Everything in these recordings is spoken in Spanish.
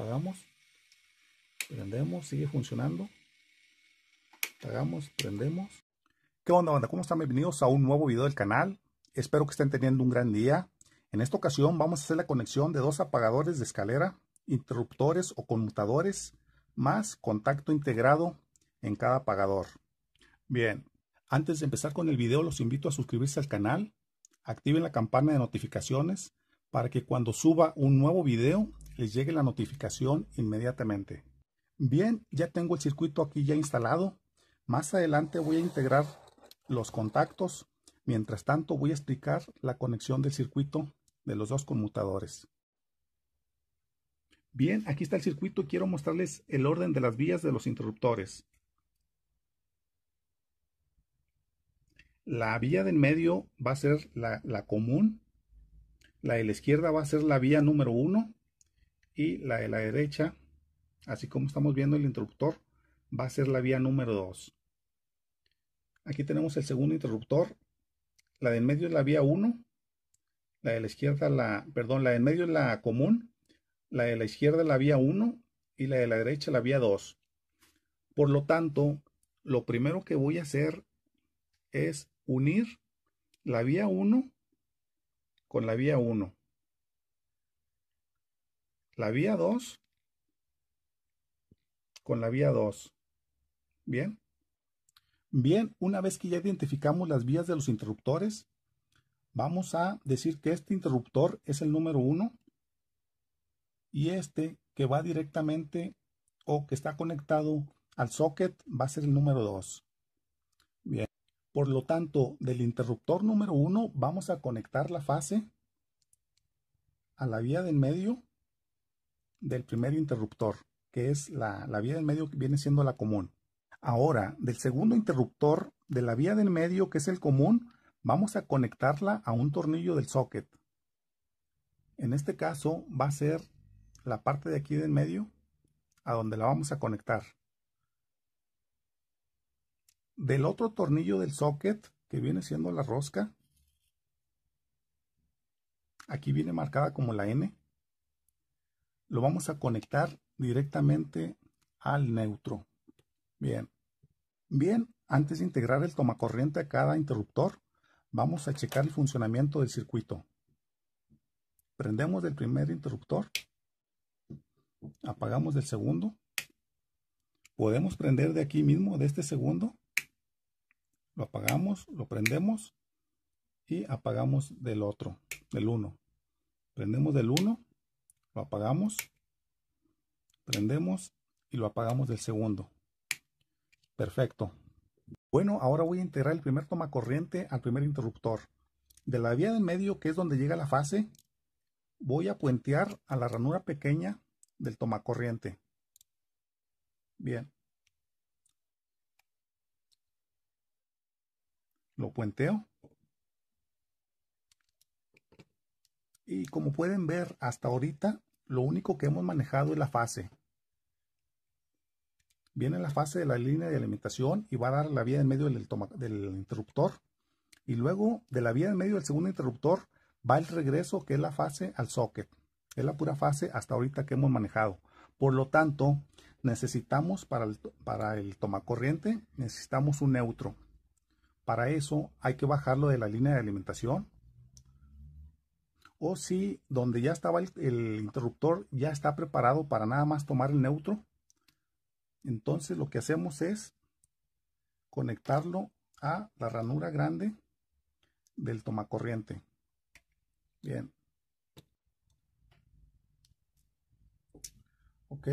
apagamos, prendemos, sigue funcionando. Apagamos, prendemos. ¿Qué onda banda? ¿Cómo están? Bienvenidos a un nuevo video del canal. Espero que estén teniendo un gran día. En esta ocasión vamos a hacer la conexión de dos apagadores de escalera, interruptores o conmutadores, más contacto integrado en cada apagador. Bien, antes de empezar con el video los invito a suscribirse al canal, activen la campana de notificaciones para que cuando suba un nuevo video les llegue la notificación inmediatamente. Bien, ya tengo el circuito aquí ya instalado. Más adelante voy a integrar los contactos. Mientras tanto voy a explicar la conexión del circuito de los dos conmutadores. Bien, aquí está el circuito. Quiero mostrarles el orden de las vías de los interruptores. La vía del medio va a ser la, la común. La de la izquierda va a ser la vía número 1 y la de la derecha, así como estamos viendo el interruptor, va a ser la vía número 2. Aquí tenemos el segundo interruptor, la de en medio es la vía 1, la de la izquierda, la, perdón, la de en medio es la común, la de la izquierda la vía 1 y la de la derecha la vía 2. Por lo tanto, lo primero que voy a hacer es unir la vía 1 con la vía 1 la vía 2 con la vía 2. Bien. Bien, una vez que ya identificamos las vías de los interruptores, vamos a decir que este interruptor es el número 1 y este que va directamente o que está conectado al socket va a ser el número 2. Bien. Por lo tanto, del interruptor número 1 vamos a conectar la fase a la vía del medio del primer interruptor, que es la, la vía del medio que viene siendo la común. Ahora, del segundo interruptor de la vía del medio, que es el común, vamos a conectarla a un tornillo del socket. En este caso va a ser la parte de aquí del medio a donde la vamos a conectar. Del otro tornillo del socket, que viene siendo la rosca, aquí viene marcada como la N, lo vamos a conectar directamente al neutro. Bien. Bien, antes de integrar el tomacorriente a cada interruptor, vamos a checar el funcionamiento del circuito. Prendemos del primer interruptor. Apagamos del segundo. Podemos prender de aquí mismo, de este segundo. Lo apagamos, lo prendemos y apagamos del otro, del uno. Prendemos del uno. Lo apagamos, prendemos y lo apagamos del segundo. Perfecto. Bueno, ahora voy a integrar el primer toma corriente al primer interruptor. De la vía del medio, que es donde llega la fase, voy a puentear a la ranura pequeña del toma corriente. Bien. Lo puenteo Y como pueden ver, hasta ahorita lo único que hemos manejado es la fase. Viene la fase de la línea de alimentación y va a dar la vía en medio del, interruptor. Y luego de la vía en medio del segundo interruptor va el regreso que es la fase al socket. Es la pura fase hasta ahorita que hemos manejado. Por lo tanto, necesitamos para el, para el tomacorriente, necesitamos un neutro. Para eso hay que bajarlo de la línea de alimentación o si donde ya estaba el, interruptor ya está preparado para nada más tomar el neutro. Entonces lo que hacemos es conectarlo a la ranura grande del tomacorriente. Bien. Ok.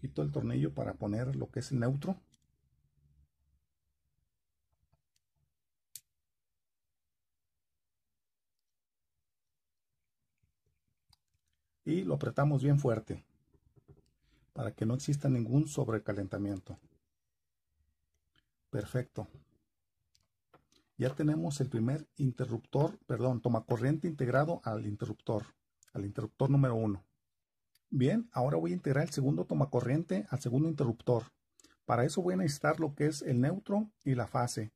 Quito el tornillo para poner lo que es el neutro. y lo apretamos bien fuerte para que no exista ningún sobrecalentamiento. Perfecto. Ya tenemos el primer interruptor, perdón, toma corriente integrado al interruptor, al interruptor número uno. Bien, ahora voy a integrar el segundo corriente al segundo interruptor. Para eso voy a necesitar lo que es el neutro y la fase.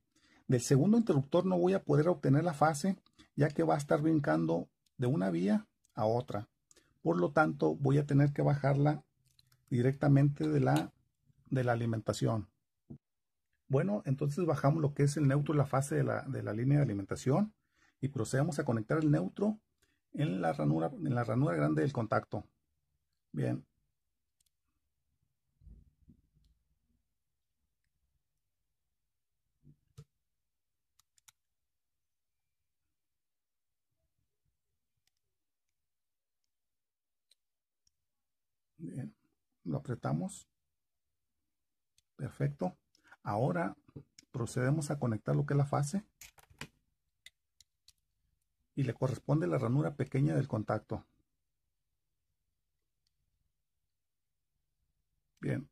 Del segundo interruptor no voy a poder obtener la fase, ya que va a estar brincando de una vía a otra. Por lo tanto, voy a tener que bajarla directamente de la, de la alimentación. Bueno, entonces bajamos lo que es el neutro, la fase de la, línea de alimentación y procedemos a conectar el neutro en la ranura, en la ranura grande del contacto. Bien, Bien, lo apretamos. Perfecto. Ahora procedemos a conectar lo que es la fase. Y le corresponde la ranura pequeña del contacto. Bien,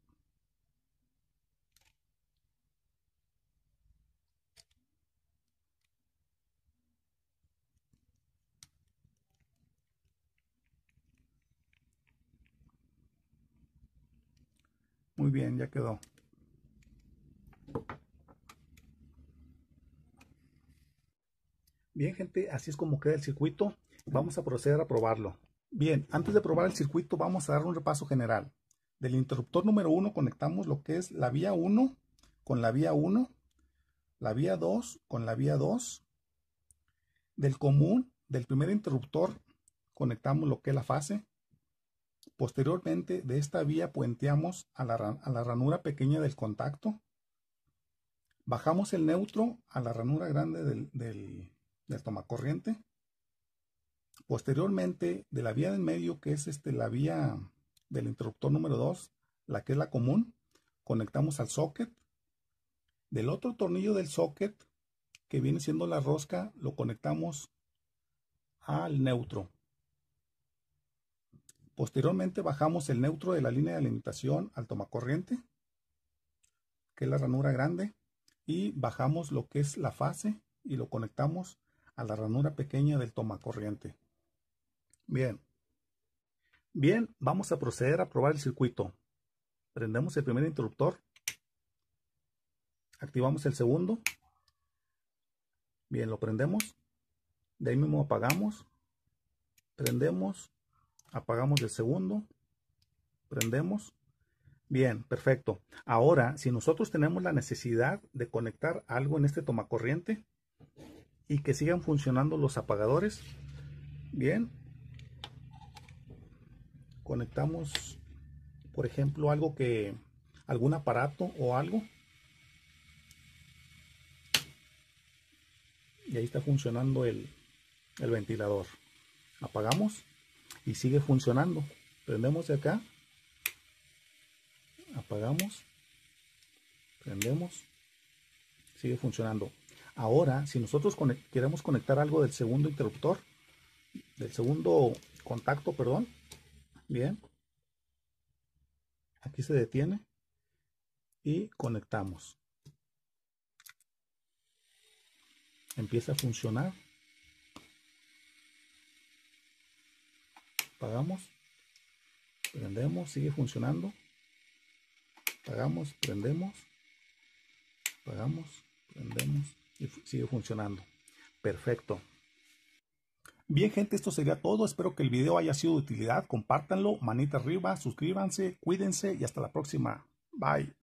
Muy bien, ya quedó. Bien, gente, así es como queda el circuito. Vamos a proceder a probarlo. Bien, antes de probar el circuito vamos a dar un repaso general. Del interruptor número 1 conectamos lo que es la vía 1 con la vía 1, la vía 2 con la vía 2. Del común, del primer interruptor, conectamos lo que es la fase, Posteriormente, de esta vía puenteamos a la, ranura pequeña del contacto. Bajamos el neutro a la ranura grande del, del, tomacorriente. Posteriormente, de la vía del medio, que es este, la vía del interruptor número 2, la que es la común, conectamos al socket. Del otro tornillo del socket, que viene siendo la rosca, lo conectamos al neutro. Posteriormente bajamos el neutro de la línea de alimentación al tomacorriente, que es la ranura grande, y bajamos lo que es la fase y lo conectamos a la ranura pequeña del tomacorriente. Bien. Bien, vamos a proceder a probar el circuito. Prendemos el primer interruptor. Activamos el segundo. Bien, lo prendemos. De ahí mismo apagamos. Prendemos apagamos el segundo, prendemos. Bien, perfecto. Ahora, si nosotros tenemos la necesidad de conectar algo en este tomacorriente y que sigan funcionando los apagadores, bien, conectamos, por ejemplo, algo que, algún aparato o algo. Y ahí está funcionando el, el ventilador. Apagamos y sigue funcionando. Prendemos de acá, apagamos, prendemos, sigue funcionando. Ahora, si nosotros queremos conectar algo del segundo interruptor, del segundo contacto, perdón, bien, aquí se detiene y conectamos. Empieza a funcionar pagamos prendemos, sigue funcionando, pagamos prendemos, pagamos prendemos y sigue funcionando. Perfecto. Bien gente, esto sería todo. Espero que el video haya sido de utilidad. Compártanlo, manita arriba, suscríbanse, cuídense y hasta la próxima. Bye.